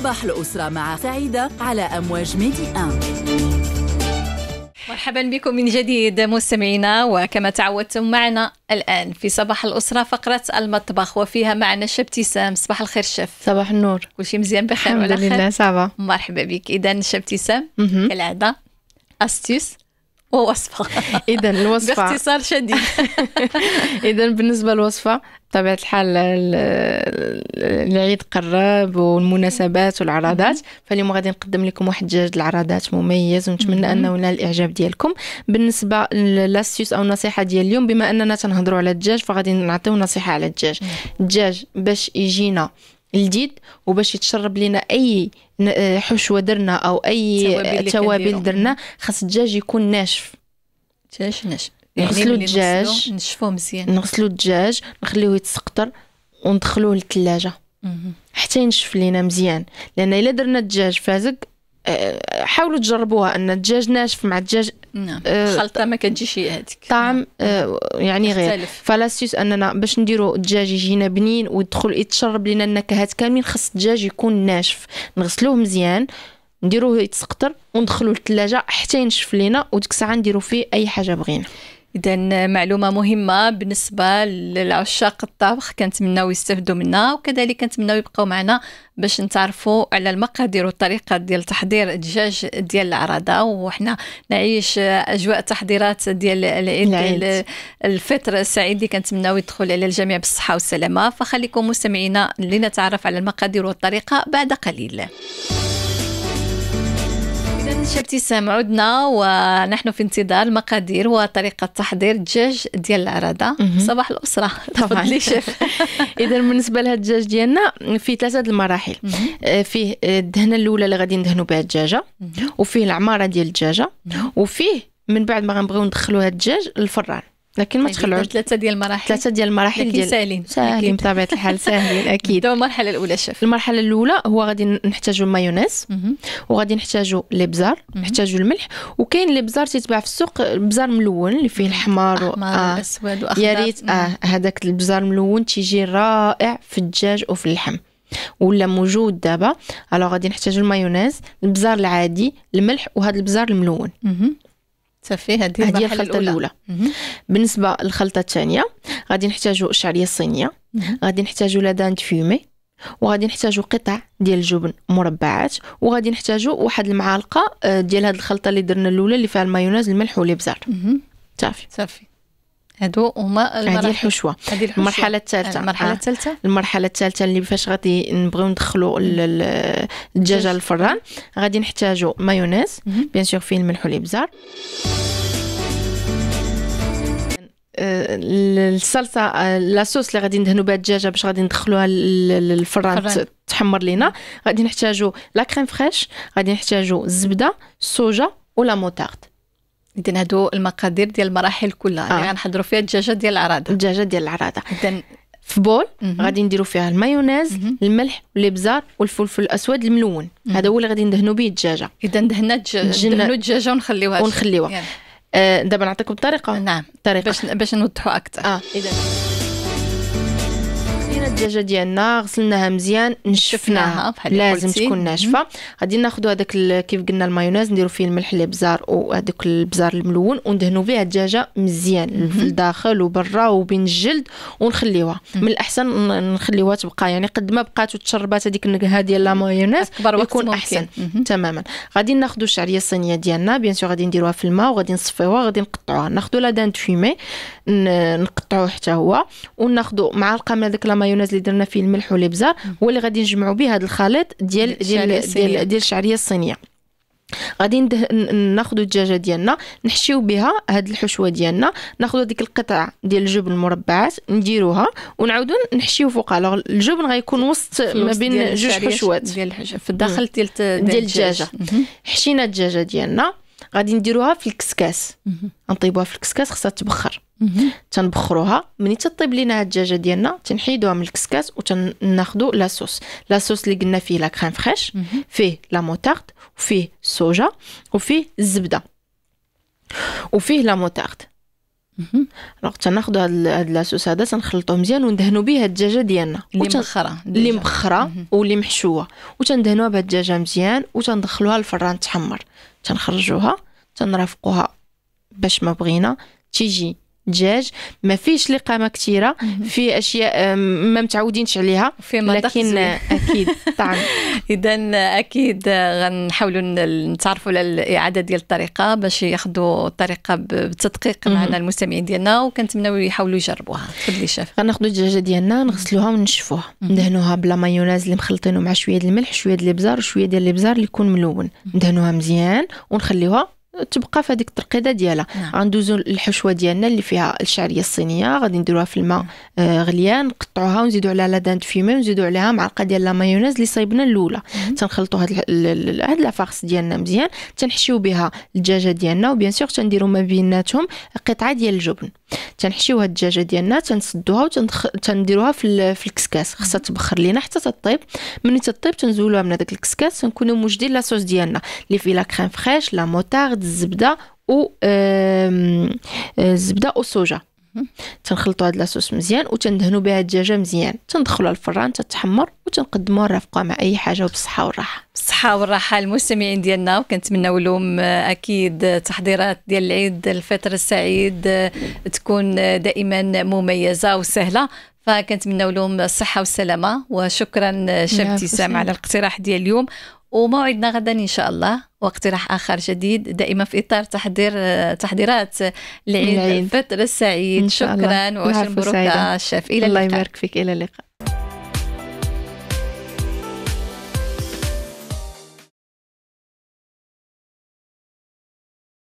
صباح الأسرة مع سعيدة على أمواج ميدي أم مرحبا بكم من جديد مستمعينا وكما تعودتم معنا الآن في صباح الأسرة فقرة المطبخ وفيها معنا الشيف ابتسام صباح الخير شيف صباح النور كل شيء مزيان بخير الحمد لله صباح مرحبا بك إذا شيف ابتسام كالعادة أستيس ووصفة إذا الوصفة باختصار شديد إذا بالنسبة للوصفة بطبيعة الحال العيد قرب والمناسبات والعراضات فاليوم غادي نقدم لكم واحد الدجاج العراضات مميز ونتمنى انه ينال الاعجاب ديالكم بالنسبه لاستيوس او النصيحه ديال اليوم بما اننا تنهضروا على الدجاج فغادي نعطيو نصيحه على الدجاج الدجاج باش يجينا الجديد وباش يتشرب لنا اي حشوه آه، درنا او اي توابل درنا خاص الدجاج يكون ناشف دجاج ناشف يعني نغسلو الدجاج نشفوه مزيان نغسلو الدجاج نخليوه يتسقطر وندخلوه للثلاجه حتى ينشف لينا مزيان لان الا درنا الدجاج فازق آه، حاولوا تجربوها ان الدجاج ناشف مع الدجاج نعم آه ما كتجيش هذيك طعم نعم. آه يعني غير فلاسيوس اننا باش نديروا الدجاج يجينا بنين ويدخل يتشرب لنا النكهات كاملين خص الدجاج يكون ناشف نغسلوه مزيان نديروه يتسقطر وندخلوه للثلاجه حتى ينشف لينا وديك الساعه نديرو فيه اي حاجه بغينا إذا معلومة مهمة بالنسبة لعشاق الطبخ كنتمناو يستافدوا منها وكذلك كنتمناو يبقاو معنا باش نتعرفوا على المقادير والطريقة ديال تحضير الدجاج ديال العرادة وحنا نعيش أجواء تحضيرات ديال العيد الفطر السعيد اللي كنتمناو يدخل على الجميع بالصحة والسلامة فخليكم مستمعينا لنتعرف على المقادير والطريقة بعد قليل إذا ابتسام عدنا ونحن في انتظار مقادير وطريقة تحضير الدجاج ديال العرادة صباح الأسرة تفضلي شيف إذا بالنسبة لهذا الدجاج ديالنا آه، فيه ثلاثة المراحل فيه الدهنة الأولى اللي غادي ندهنوا بها الدجاجة وفيه العمارة ديال الدجاجة وفيه من بعد ما غنبغيو ندخلوا هاد الدجاج للفران لكن ما يعني تخلعوش ثلاثة ديال المراحل ثلاثة ديال المراحل ديال ساهلين ساهلين بطبيعة الحال ساهلين أكيد المرحلة الأولى شيف المرحلة الأولى هو غادي نحتاجو المايونيز وغادي نحتاجو لي بزار نحتاجو الملح وكاين لي بزار تيتباع في السوق بزار ملون اللي فيه الحمار و... آه. أسود وأخضر يا ريت اه هذاك البزار ملون تيجي رائع في الدجاج وفي اللحم ولا موجود دابا الوغ غادي نحتاجو المايونيز البزار العادي الملح وهذا البزار الملون صافي هذه هي الخلطه الاولى بالنسبه للخلطه الثانيه غادي نحتاجوا الشعريه الصينيه غادي نحتاجوا لادان فيومي وغادي نحتاجوا قطع ديال الجبن مربعات وغادي نحتاجوا واحد المعالقه آه، ديال هذه الخلطه اللي درنا الاولى اللي فيها المايونيز الملح والابزار صافي صافي هادو هما هذه الحشوه المرحله الثالثه المرحله آه. الثالثه آه. المرحله الثالثه اللي فاش غادي نبغيو ندخلو الدجاجه للفران غادي نحتاجو مايونيز بيان سور فيه الملح والابزار آه، الصلصه آه، لاصوص اللي غادي ندهنوا بها الدجاجه باش غادي ندخلوها للفران تحمر لينا غادي نحتاجو لا كريم فريش غادي نحتاجو الزبده السوجه ولا موتارد إذن هادو المقادير ديال المراحل كلها يعني آه. يعني غنحضروا فيها الدجاجه ديال العراده الدجاجه ديال العراده إذن في بول غادي نديروا فيها المايونيز الملح والابزار والفلفل الاسود الملون هذا هو اللي غادي ندهنوا به الدجاجه اذا دهنا دهنو الدجاجه ونخليوها ونخليوها يعني. آه دابا نعطيكم الطريقه نعم الطريقه باش باش نوضحوا اكثر اه اذا الدجاجه ديالنا غسلناها مزيان نشفناها لازم تكون ناشفه غادي ناخذ هذاك كيف قلنا المايونيز نديرو فيه الملح الابزار وهذوك البزار الملون وندهنوا بها الدجاجه مزيان في الداخل وبرا وبين الجلد ونخليوها من الاحسن نخليوها تبقى يعني قد ما بقات وتشربات هذيك النكهه ديال لا مايونيز يكون احسن تماما غادي ناخذ الشعريه الصينيه ديالنا بيان سور غادي نديروها في الماء وغادي نصفيوها غادي نقطعوها ناخذ لا دان فيمي نقطعوه حتى هو وناخذ معلقه من هذاك لا مايونيز الناس اللي درنا فيه الملح والابزار هو اللي غادي نجمعوا به هذا الخليط ديال ديال ديال, ديال الشعريه الصينيه غادي ناخذ الدجاجه ديالنا نحشيو بها هاد الحشوه ديالنا ناخذ ديك القطع ديال الجبن المربعات نديروها ونعاودو نحشيو فوقها لو الجبن غيكون وسط ما بين جوج حشوات ديال في الداخل ديال الدجاجه حشينا الدجاجه ديالنا غادي نديروها في الكسكاس نطيبوها في الكسكاس خصها تبخر تنبخروها ملي تطيب لينا هاد الدجاجه ديالنا تنحيدوها من الكسكاس وتناخدو لاصوص لاصوص اللي قلنا فيه لا كريم فريش فيه لا موتارد وفيه السوجا وفيه الزبده وفيه لا موتارد الوغ تناخدو هاد لاصوص هذا تنخلطوه مزيان وندهنو به هاد الدجاجه ديالنا اللي مبخره اللي مبخره واللي محشوه وتندهنوها بهاد الدجاجه مزيان وتندخلوها للفران تحمر تنخرجوها تنرافقوها باش ما بغينا تيجي دجاج ما فيش لقامه كثيره في اشياء ما متعودينش عليها في لكن اكيد طعم اذا اكيد غنحاولوا نتعرفوا على الاعاده ديال الطريقه باش ياخذوا الطريقه بالتدقيق معنا المستمعين ديالنا وكنتمناو يحاولوا يجربوها تفضلي شاف غناخذوا الدجاجه ديالنا نغسلوها ونشفوها ندهنوها بلا مايونيز اللي مخلطينه مع شويه الملح شويه ديال الابزار وشويه ديال الابزار اللي يكون ملون ندهنوها مزيان ونخليوها تبقى في هذيك الترقيده ديالها نعم. غندوزو الحشوه ديالنا اللي فيها الشعريه الصينيه غادي نديروها في الماء نعم. آه، غليان نقطعوها ونزيدو عليها لا فيمي ونزيدو عليها معلقه ديال لا مايونيز اللي صايبنا الاولى تنخلطو هاد هاد لافارس ديالنا مزيان تنحشيو بها الدجاجه ديالنا وبيان سور تنديرو ما بيناتهم قطعه ديال الجبن تنحشيو هاد الدجاجه ديالنا تنسدوها وتنديروها في في الكسكاس خاصها تبخر لينا حتى تطيب ملي تطيب تنزولوها من هذاك الكسكاس تنكونوا موجدين لا صوص ديالنا اللي فيه لا كريم فريش لا موتارد الزبده و آه، الزبده والسوجه تنخلطوا هاد لاصوص مزيان وتندهنوا بها الدجاجه مزيان تندخلوها الفران تتحمر وتنقدموها نرافقوها مع اي حاجه وبالصحه والراحه بالصحه والراحه المستمعين ديالنا وكنتمناو لهم آه، اكيد تحضيرات ديال العيد الفطر السعيد آه، تكون دائما مميزه وسهله فكنتمناو لهم الصحه والسلامه وشكرا شاب ابتسام على الاقتراح ديال اليوم وموعدنا غدا ان شاء الله واقتراح اخر جديد دائما في اطار تحضير تحضيرات العيد الفطر السعيد شكرا وعشر مبروك الشاف الى اللقاء الله يبارك فيك الى اللقاء